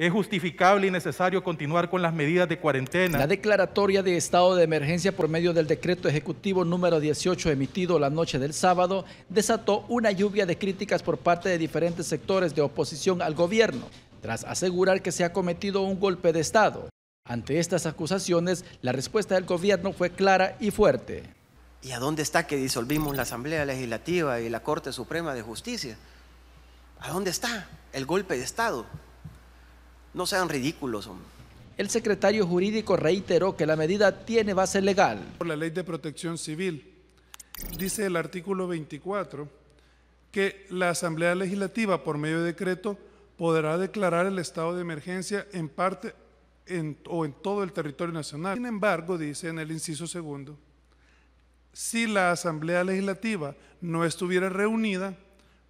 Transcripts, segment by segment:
es justificable y necesario continuar con las medidas de cuarentena. La declaratoria de estado de emergencia por medio del decreto ejecutivo número 18 emitido la noche del sábado desató una lluvia de críticas por parte de diferentes sectores de oposición al gobierno, tras asegurar que se ha cometido un golpe de Estado. Ante estas acusaciones, la respuesta del gobierno fue clara y fuerte. ¿Y a dónde está que disolvimos la Asamblea Legislativa y la Corte Suprema de Justicia? ¿A dónde está el golpe de Estado? No sean ridículos, El secretario jurídico reiteró que la medida tiene base legal. Por la ley de protección civil, dice el artículo 24 que la Asamblea Legislativa, por medio de decreto, podrá declarar el estado de emergencia en parte o en todo el territorio nacional. Sin embargo, dice en el inciso segundo, si la Asamblea Legislativa no estuviera reunida,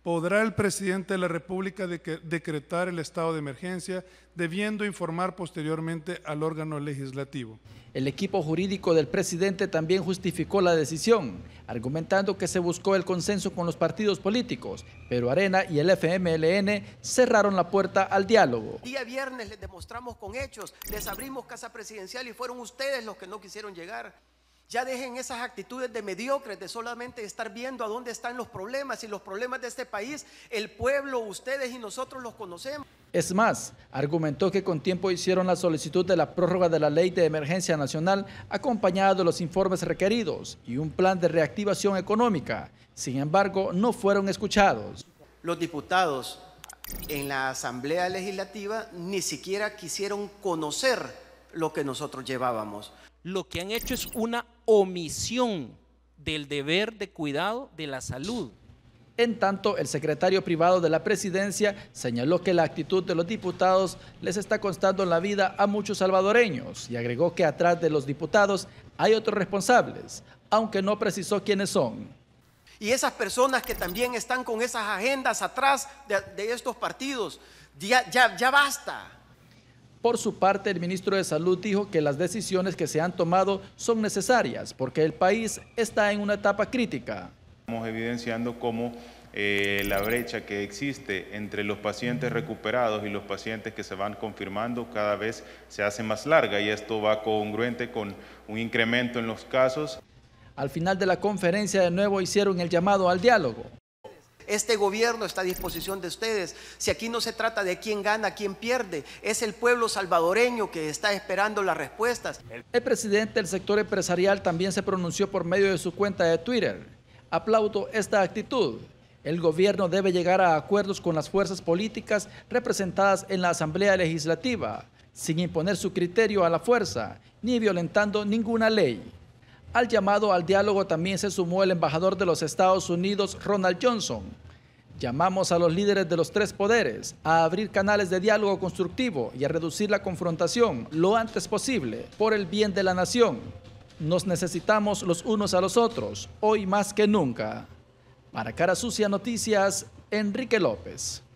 podrá el presidente de la República decretar el estado de emergencia, debiendo informar posteriormente al órgano legislativo. El equipo jurídico del presidente también justificó la decisión, argumentando que se buscó el consenso con los partidos políticos, pero Arena y el FMLN cerraron la puerta al diálogo. día viernes les demostramos con hechos, les abrimos casa presidencial y fueron ustedes los que no quisieron llegar. Ya dejen esas actitudes de mediocres, de solamente estar viendo a dónde están los problemas y los problemas de este país, el pueblo, ustedes y nosotros los conocemos. Es más, argumentó que con tiempo hicieron la solicitud de la prórroga de la ley de emergencia nacional acompañada de los informes requeridos y un plan de reactivación económica. Sin embargo, no fueron escuchados. Los diputados en la Asamblea Legislativa ni siquiera quisieron conocer lo que nosotros llevábamos lo que han hecho es una omisión del deber de cuidado de la salud. En tanto, el secretario privado de la presidencia señaló que la actitud de los diputados les está costando la vida a muchos salvadoreños y agregó que atrás de los diputados hay otros responsables, aunque no precisó quiénes son. Y esas personas que también están con esas agendas atrás de, estos partidos, ya basta. Por su parte, el ministro de Salud dijo que las decisiones que se han tomado son necesarias porque el país está en una etapa crítica. Estamos evidenciando cómo eh, la brecha que existe entre los pacientes recuperados y los pacientes que se van confirmando cada vez se hace más larga y esto va congruente con un incremento en los casos. Al final de la conferencia de nuevo hicieron el llamado al diálogo este gobierno está a disposición de ustedes. Si aquí no se trata de quién gana, quién pierde, es el pueblo salvadoreño que está esperando las respuestas. El presidente del sector empresarial también se pronunció por medio de su cuenta de Twitter. Aplaudo esta actitud. El gobierno debe llegar a acuerdos con las fuerzas políticas representadas en la Asamblea Legislativa, sin imponer su criterio a la fuerza, ni violentando ninguna ley. Al llamado al diálogo también se sumó el embajador de los Estados Unidos, Ronald Johnson. Llamamos a los líderes de los tres poderes a abrir canales de diálogo constructivo y a reducir la confrontación lo antes posible por el bien de la nación. Nos necesitamos los unos a los otros, hoy más que nunca. Para Cara Sucia Noticias, Enrique López.